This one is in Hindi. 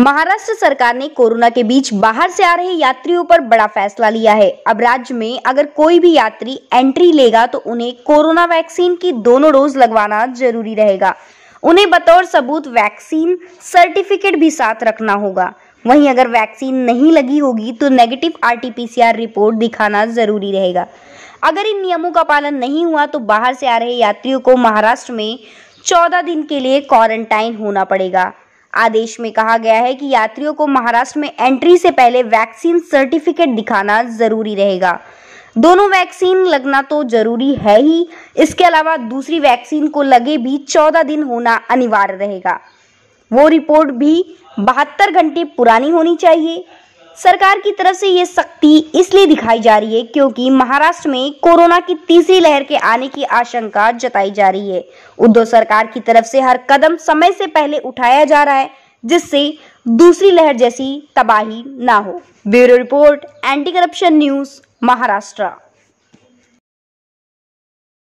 महाराष्ट्र सरकार ने कोरोना के बीच बाहर से आ रहे यात्रियों पर बड़ा फैसला लिया है अब राज्य में अगर कोई भी यात्री एंट्री लेगा तो उन्हें कोरोना वैक्सीन की दोनों डोज लगवाना जरूरी रहेगा उन्हें बतौर सबूत वैक्सीन सर्टिफिकेट भी साथ रखना होगा वहीं अगर वैक्सीन नहीं लगी होगी तो नेगेटिव आरटीपीसीआर रिपोर्ट दिखाना जरूरी रहेगा अगर इन नियमों का पालन नहीं हुआ तो बाहर से आ रहे यात्रियों को महाराष्ट्र में 14 दिन के लिए क्वारंटाइन होना पड़ेगा आदेश में कहा गया है कि यात्रियों को महाराष्ट्र में एंट्री से पहले वैक्सीन सर्टिफिकेट दिखाना जरूरी रहेगा दोनों वैक्सीन लगना तो जरूरी है ही इसके अलावा दूसरी वैक्सीन को लगे भी चौदह दिन होना अनिवार्य रहेगा वो रिपोर्ट भी बहत्तर घंटे पुरानी होनी चाहिए सरकार की तरफ से ये सख्ती इसलिए दिखाई जा रही है क्योंकि महाराष्ट्र में कोरोना की तीसरी लहर के आने की आशंका जताई जा रही है उद्धव सरकार की तरफ से हर कदम समय से पहले उठाया जा रहा है जिससे दूसरी लहर जैसी तबाही ना हो bureau report anti corruption news Maharashtra